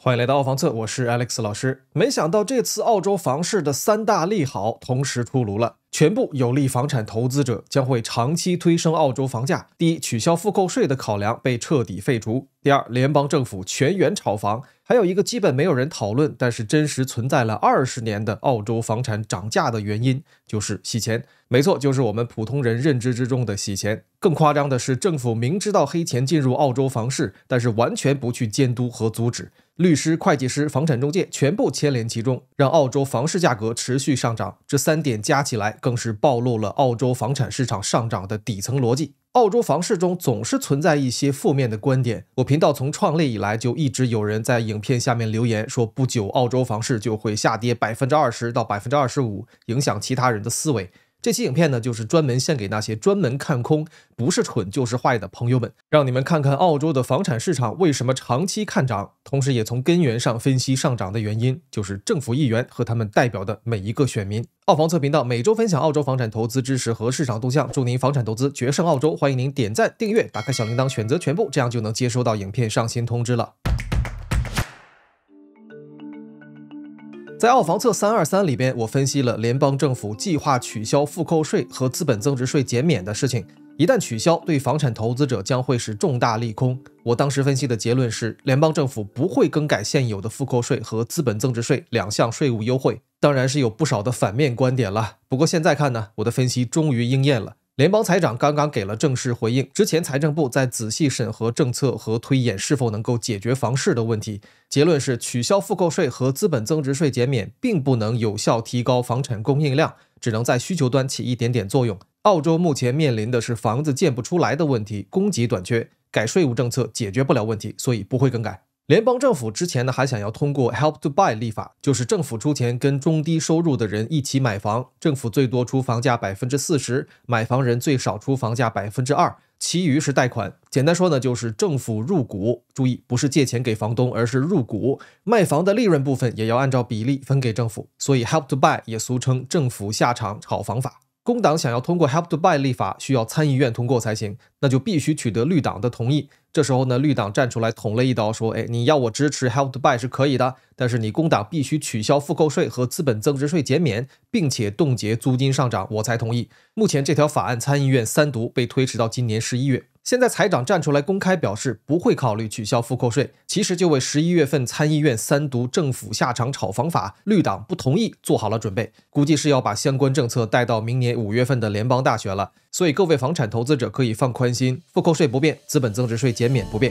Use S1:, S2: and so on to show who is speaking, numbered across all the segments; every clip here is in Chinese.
S1: 欢迎来到澳房测，我是 Alex 老师。没想到这次澳洲房市的三大利好同时出炉了，全部有利房产投资者，将会长期推升澳洲房价。第一，取消复购税的考量被彻底废除；第二，联邦政府全员炒房。还有一个基本没有人讨论，但是真实存在了二十年的澳洲房产涨价的原因，就是洗钱。没错，就是我们普通人认知之中的洗钱。更夸张的是，政府明知道黑钱进入澳洲房市，但是完全不去监督和阻止。律师、会计师、房产中介全部牵连其中，让澳洲房市价格持续上涨。这三点加起来，更是暴露了澳洲房产市场上涨的底层逻辑。澳洲房市中总是存在一些负面的观点。我频道从创立以来就一直有人在影片下面留言，说不久澳洲房市就会下跌百分之二十到百分之二十五，影响其他人的思维。这期影片呢，就是专门献给那些专门看空，不是蠢就是坏的朋友们，让你们看看澳洲的房产市场为什么长期看涨，同时也从根源上分析上涨的原因，就是政府议员和他们代表的每一个选民。澳房测评道每周分享澳洲房产投资知识和市场动向，祝您房产投资决胜澳洲！欢迎您点赞、订阅、打开小铃铛，选择全部，这样就能接收到影片上新通知了。在澳房策三二三里边，我分析了联邦政府计划取消复扣税和资本增值税减免的事情。一旦取消，对房产投资者将会是重大利空。我当时分析的结论是，联邦政府不会更改现有的复扣税和资本增值税两项税务优惠。当然是有不少的反面观点了。不过现在看呢，我的分析终于应验了。联邦财长刚刚给了正式回应。之前财政部在仔细审核政策和推演是否能够解决房市的问题，结论是取消复购税和资本增值税减免并不能有效提高房产供应量，只能在需求端起一点点作用。澳洲目前面临的是房子建不出来的问题，供给短缺，改税务政策解决不了问题，所以不会更改。联邦政府之前呢还想要通过 Help to Buy 立法，就是政府出钱跟中低收入的人一起买房，政府最多出房价百分之四十，买房人最少出房价百分之二，其余是贷款。简单说呢就是政府入股，注意不是借钱给房东，而是入股，卖房的利润部分也要按照比例分给政府。所以 Help to Buy 也俗称政府下场炒房法。工党想要通过 Help to Buy 立法，需要参议院通过才行，那就必须取得绿党的同意。这时候呢，绿党站出来捅了一刀，说：“哎，你要我支持 Help to Buy 是可以的，但是你工党必须取消复购税和资本增值税减免，并且冻结租金上涨，我才同意。”目前这条法案参议院三读被推迟到今年十一月。现在财长站出来公开表示不会考虑取消复扣税，其实就为十一月份参议院三读政府下场炒房法绿党不同意做好了准备，估计是要把相关政策带到明年五月份的联邦大选了。所以各位房产投资者可以放宽心，复扣税不变，资本增值税减免不变。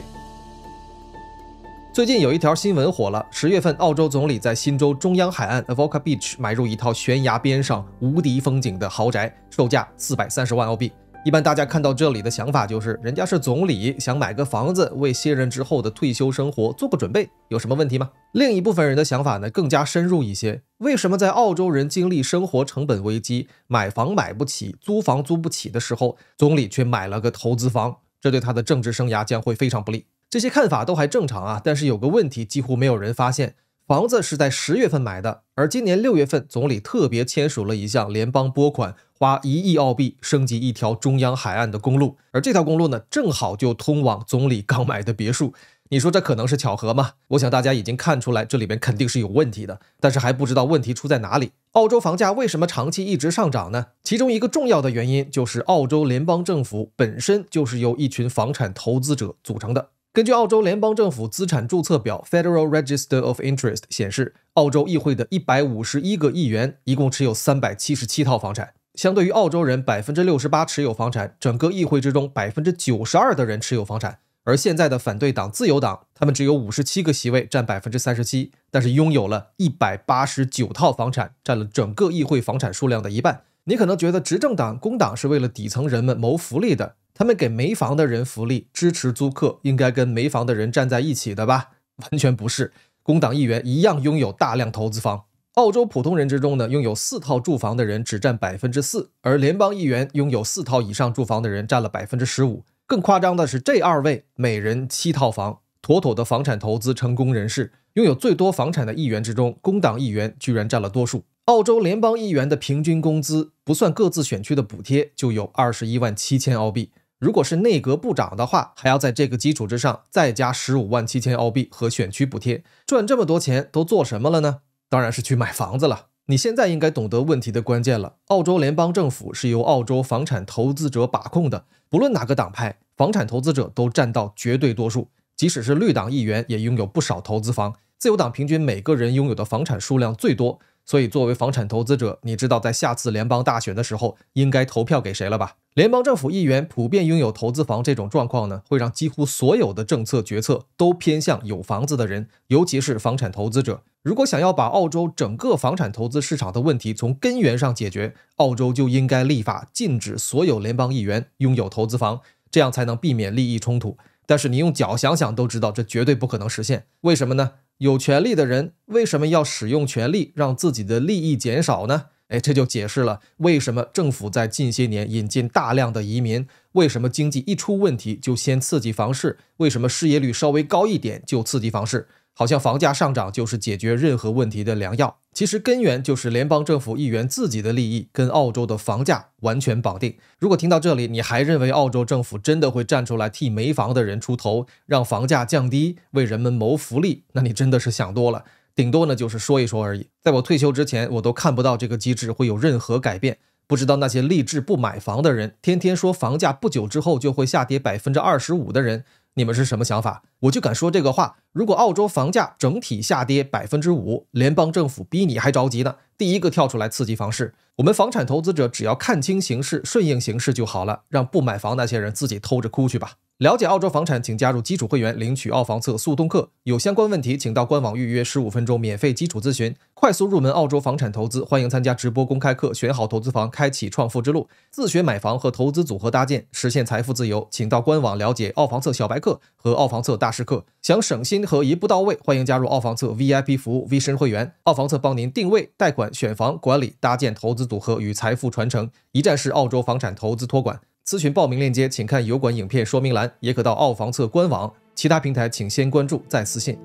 S1: 最近有一条新闻火了，十月份澳洲总理在新州中央海岸 Avoca Beach 买入一套悬崖边上无敌风景的豪宅，售价四百三十万澳币。一般大家看到这里的想法就是，人家是总理，想买个房子为卸任之后的退休生活做个准备，有什么问题吗？另一部分人的想法呢，更加深入一些。为什么在澳洲人经历生活成本危机，买房买不起，租房租不起的时候，总理却买了个投资房？这对他的政治生涯将会非常不利。这些看法都还正常啊，但是有个问题几乎没有人发现。房子是在十月份买的，而今年六月份，总理特别签署了一项联邦拨款，花一亿澳币升级一条中央海岸的公路，而这条公路呢，正好就通往总理刚买的别墅。你说这可能是巧合吗？我想大家已经看出来，这里边肯定是有问题的，但是还不知道问题出在哪里。澳洲房价为什么长期一直上涨呢？其中一个重要的原因就是澳洲联邦政府本身就是由一群房产投资者组成的。根据澳洲联邦政府资产注册表 （Federal Register of Interest） 显示，澳洲议会的一百五十一个议员一共持有三百七十七套房产。相对于澳洲人百分之六十八持有房产，整个议会之中百分之九十二的人持有房产。而现在的反对党自由党，他们只有五十七个席位，占百分之三十七，但是拥有了一百八十九套房产，占了整个议会房产数量的一半。你可能觉得执政党工党是为了底层人们谋福利的。他们给没房的人福利，支持租客，应该跟没房的人站在一起的吧？完全不是，工党议员一样拥有大量投资房。澳洲普通人之中呢，拥有四套住房的人只占百分之四，而联邦议员拥有四套以上住房的人占了百分之十五。更夸张的是，这二位每人七套房，妥妥的房产投资成功人士。拥有最多房产的议员之中，工党议员居然占了多数。澳洲联邦议员的平均工资不算各自选区的补贴，就有二十一万七千澳币。如果是内阁部长的话，还要在这个基础之上再加十五万七千澳币和选区补贴，赚这么多钱都做什么了呢？当然是去买房子了。你现在应该懂得问题的关键了。澳洲联邦政府是由澳洲房产投资者把控的，不论哪个党派，房产投资者都占到绝对多数。即使是绿党议员，也拥有不少投资房。自由党平均每个人拥有的房产数量最多。所以，作为房产投资者，你知道在下次联邦大选的时候应该投票给谁了吧？联邦政府议员普遍拥有投资房，这种状况呢，会让几乎所有的政策决策都偏向有房子的人，尤其是房产投资者。如果想要把澳洲整个房产投资市场的问题从根源上解决，澳洲就应该立法禁止所有联邦议员拥有投资房，这样才能避免利益冲突。但是，你用脚想想都知道，这绝对不可能实现。为什么呢？有权利的人为什么要使用权力让自己的利益减少呢？哎，这就解释了为什么政府在近些年引进大量的移民，为什么经济一出问题就先刺激房市，为什么失业率稍微高一点就刺激房市。好像房价上涨就是解决任何问题的良药，其实根源就是联邦政府议员自己的利益跟澳洲的房价完全绑定。如果听到这里，你还认为澳洲政府真的会站出来替没房的人出头，让房价降低，为人们谋福利？那你真的是想多了，顶多呢就是说一说而已。在我退休之前，我都看不到这个机制会有任何改变。不知道那些立志不买房的人，天天说房价不久之后就会下跌百分之二十五的人。你们是什么想法？我就敢说这个话。如果澳洲房价整体下跌百分之五，联邦政府比你还着急呢，第一个跳出来刺激房市。我们房产投资者只要看清形势，顺应形势就好了，让不买房那些人自己偷着哭去吧。了解澳洲房产，请加入基础会员，领取澳房测速通课。有相关问题，请到官网预约十五分钟免费基础咨询，快速入门澳洲房产投资。欢迎参加直播公开课，选好投资房，开启创富之路。自学买房和投资组合搭建，实现财富自由。请到官网了解澳房测小白课和澳房测大师课。想省心和一步到位，欢迎加入澳房测 VIP 服务 V 深会员。澳房测帮您定位、贷款、选房、管理、搭建投资组合与财富传承，一站式澳洲房产投资托管。咨询报名链接，请看油管影片说明栏，也可到澳房测官网。其他平台请先关注再私信。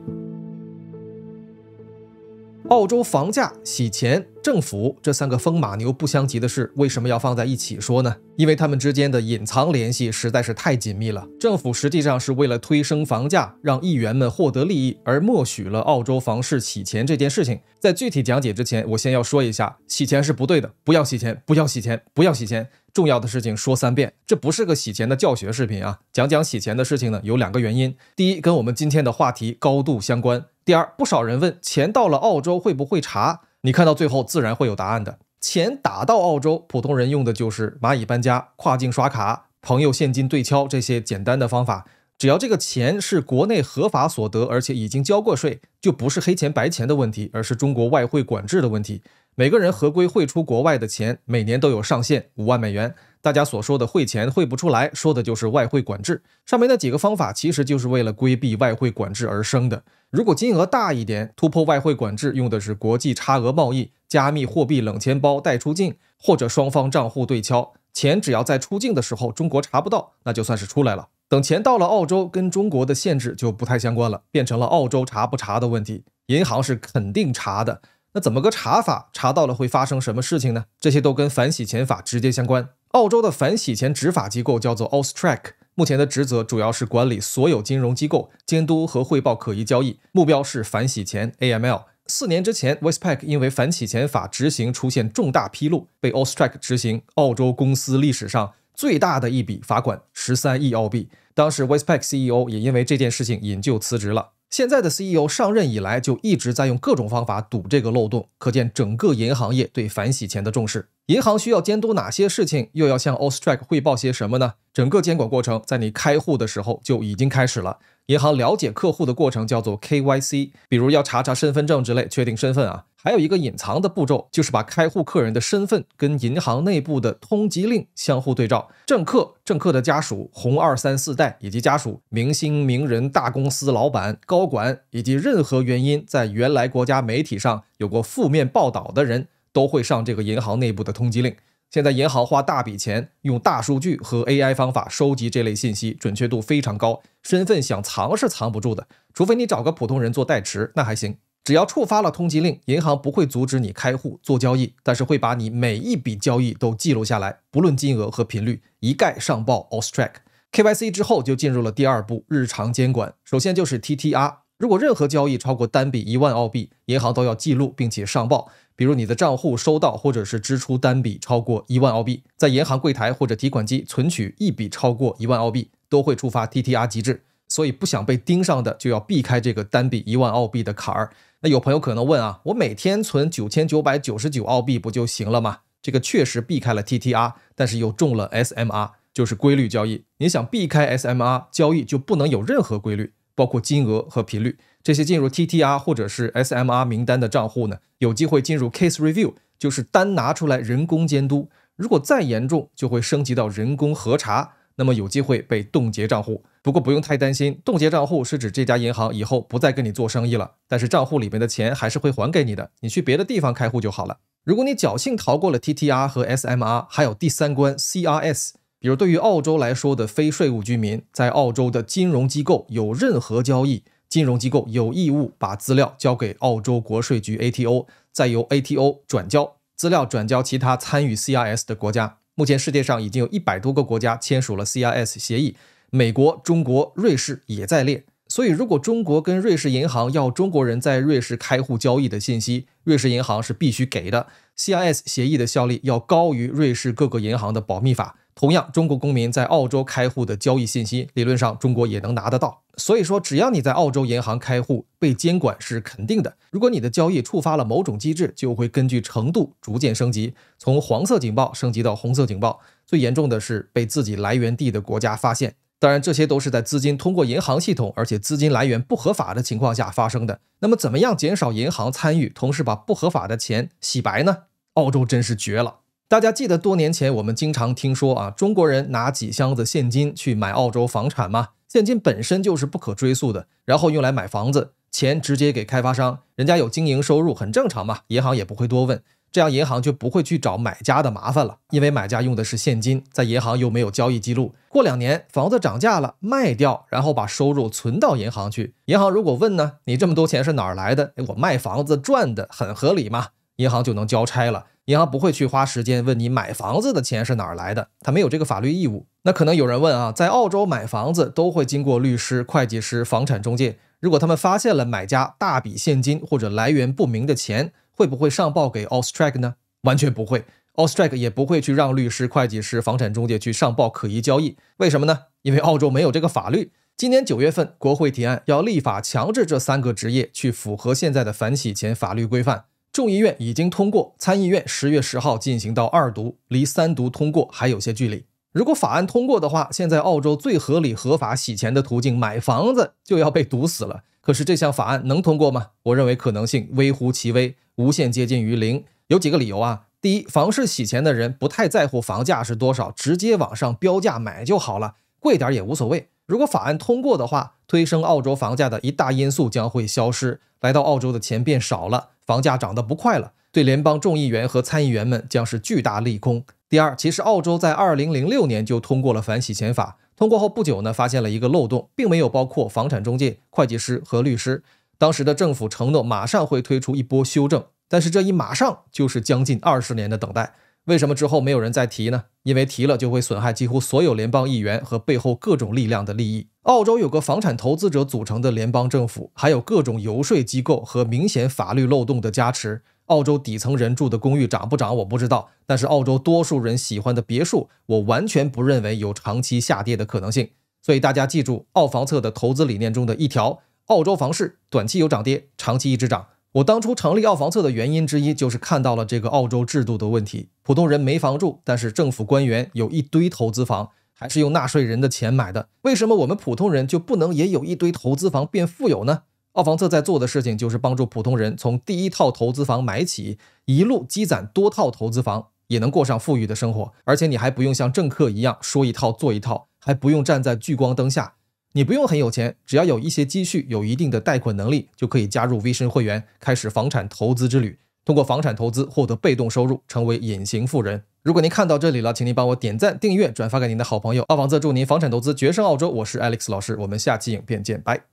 S1: 澳洲房价、洗钱、政府这三个风马牛不相及的事，为什么要放在一起说呢？因为它们之间的隐藏联系实在是太紧密了。政府实际上是为了推升房价，让议员们获得利益，而默许了澳洲房市洗钱这件事情。在具体讲解之前，我先要说一下，洗钱是不对的，不要洗钱，不要洗钱，不要洗钱。重要的事情说三遍，这不是个洗钱的教学视频啊！讲讲洗钱的事情呢，有两个原因：第一，跟我们今天的话题高度相关；第二，不少人问钱到了澳洲会不会查，你看到最后自然会有答案的。钱打到澳洲，普通人用的就是蚂蚁搬家、跨境刷卡、朋友现金对敲这些简单的方法。只要这个钱是国内合法所得，而且已经交过税，就不是黑钱白钱的问题，而是中国外汇管制的问题。每个人合规汇出国外的钱，每年都有上限五万美元。大家所说的汇钱汇不出来，说的就是外汇管制。上面那几个方法，其实就是为了规避外汇管制而生的。如果金额大一点，突破外汇管制，用的是国际差额贸易、加密货币、冷钱包带出境，或者双方账户对敲。钱只要在出境的时候中国查不到，那就算是出来了。等钱到了澳洲，跟中国的限制就不太相关了，变成了澳洲查不查的问题。银行是肯定查的。那怎么个查法？查到了会发生什么事情呢？这些都跟反洗钱法直接相关。澳洲的反洗钱执法机构叫做 a u s t r a c 目前的职责主要是管理所有金融机构，监督和汇报可疑交易，目标是反洗钱 （AML）。四年之前，Westpac 因为反洗钱法执行出现重大披露，被 a u s t r a c 执行澳洲公司历史上最大的一笔罚款十三亿澳币。当时 Westpac CEO 也因为这件事情引咎辞职了。现在的 CEO 上任以来就一直在用各种方法堵这个漏洞，可见整个银行业对反洗钱的重视。银行需要监督哪些事情，又要向 o s t r e c 汇报些什么呢？整个监管过程在你开户的时候就已经开始了。银行了解客户的过程叫做 KYC，比如要查查身份证之类，确定身份啊。还有一个隐藏的步骤，就是把开户客人的身份跟银行内部的通缉令相互对照。政客、政客的家属、红二三四代以及家属、明星、名人大公司老板、高管，以及任何原因在原来国家媒体上有过负面报道的人都会上这个银行内部的通缉令。现在银行花大笔钱用大数据和 AI 方法收集这类信息，准确度非常高，身份想藏是藏不住的。除非你找个普通人做代持，那还行。只要触发了通缉令，银行不会阻止你开户做交易，但是会把你每一笔交易都记录下来，不论金额和频率，一概上报 Austtrack KYC 之后就进入了第二步日常监管，首先就是 TTR。如果任何交易超过单笔一万澳币，银行都要记录并且上报。比如你的账户收到或者是支出单笔超过一万澳币，在银行柜台或者提款机存取一笔超过一万澳币，都会触发 TTR 极制。所以不想被盯上的，就要避开这个单笔一万澳币的坎儿。那有朋友可能问啊，我每天存九千九百九十九澳币不就行了吗？这个确实避开了 TTR，但是又中了 SMR，就是规律交易。你想避开 SMR 交易，就不能有任何规律。包括金额和频率，这些进入 TTR 或者是 SMR 名单的账户呢，有机会进入 Case Review，就是单拿出来人工监督。如果再严重，就会升级到人工核查，那么有机会被冻结账户。不过不用太担心，冻结账户是指这家银行以后不再跟你做生意了，但是账户里面的钱还是会还给你的，你去别的地方开户就好了。如果你侥幸逃过了 TTR 和 SMR，还有第三关 CRS。比如，对于澳洲来说的非税务居民，在澳洲的金融机构有任何交易，金融机构有义务把资料交给澳洲国税局 ATO，再由 ATO 转交资料转交其他参与 CIS 的国家。目前，世界上已经有一百多个国家签署了 CIS 协议，美国、中国、瑞士也在列。所以，如果中国跟瑞士银行要中国人在瑞士开户交易的信息，瑞士银行是必须给的。C i S 协议的效力要高于瑞士各个银行的保密法。同样，中国公民在澳洲开户的交易信息，理论上中国也能拿得到。所以说，只要你在澳洲银行开户，被监管是肯定的。如果你的交易触发了某种机制，就会根据程度逐渐升级，从黄色警报升级到红色警报。最严重的是被自己来源地的国家发现。当然，这些都是在资金通过银行系统，而且资金来源不合法的情况下发生的。那么，怎么样减少银行参与，同时把不合法的钱洗白呢？澳洲真是绝了！大家记得多年前我们经常听说啊，中国人拿几箱子现金去买澳洲房产吗？现金本身就是不可追溯的，然后用来买房子，钱直接给开发商，人家有经营收入，很正常嘛，银行也不会多问。这样银行就不会去找买家的麻烦了，因为买家用的是现金，在银行又没有交易记录。过两年房子涨价了，卖掉，然后把收入存到银行去。银行如果问呢，你这么多钱是哪儿来的？我卖房子赚的，很合理嘛，银行就能交差了。银行不会去花时间问你买房子的钱是哪儿来的，他没有这个法律义务。那可能有人问啊，在澳洲买房子都会经过律师、会计师、房产中介，如果他们发现了买家大笔现金或者来源不明的钱。会不会上报给 Austrack 呢？完全不会，Austrack 也不会去让律师、会计师、房产中介去上报可疑交易。为什么呢？因为澳洲没有这个法律。今年九月份，国会提案要立法强制这三个职业去符合现在的反洗钱法律规范。众议院已经通过，参议院十月十号进行到二读，离三读通过还有些距离。如果法案通过的话，现在澳洲最合理合法洗钱的途径买房子就要被堵死了。可是这项法案能通过吗？我认为可能性微乎其微。无限接近于零，有几个理由啊。第一，房市洗钱的人不太在乎房价是多少，直接往上标价买就好了，贵点也无所谓。如果法案通过的话，推升澳洲房价的一大因素将会消失，来到澳洲的钱变少了，房价涨得不快了，对联邦众议员和参议员们将是巨大利空。第二，其实澳洲在二零零六年就通过了反洗钱法，通过后不久呢，发现了一个漏洞，并没有包括房产中介、会计师和律师。当时的政府承诺马上会推出一波修正，但是这一马上就是将近二十年的等待。为什么之后没有人再提呢？因为提了就会损害几乎所有联邦议员和背后各种力量的利益。澳洲有个房产投资者组成的联邦政府，还有各种游说机构和明显法律漏洞的加持。澳洲底层人住的公寓涨不涨我不知道，但是澳洲多数人喜欢的别墅，我完全不认为有长期下跌的可能性。所以大家记住，澳房策的投资理念中的一条。澳洲房市短期有涨跌，长期一直涨。我当初成立澳房策的原因之一，就是看到了这个澳洲制度的问题：普通人没房住，但是政府官员有一堆投资房，还是用纳税人的钱买的。为什么我们普通人就不能也有一堆投资房变富有呢？澳房策在做的事情，就是帮助普通人从第一套投资房买起，一路积攒多套投资房，也能过上富裕的生活。而且你还不用像政客一样说一套做一套，还不用站在聚光灯下。你不用很有钱，只要有一些积蓄，有一定的贷款能力，就可以加入 V 生会员，开始房产投资之旅。通过房产投资获得被动收入，成为隐形富人。如果您看到这里了，请您帮我点赞、订阅、转发给您的好朋友。二房子祝您房产投资决胜澳洲。我是 Alex 老师，我们下期影片见，拜。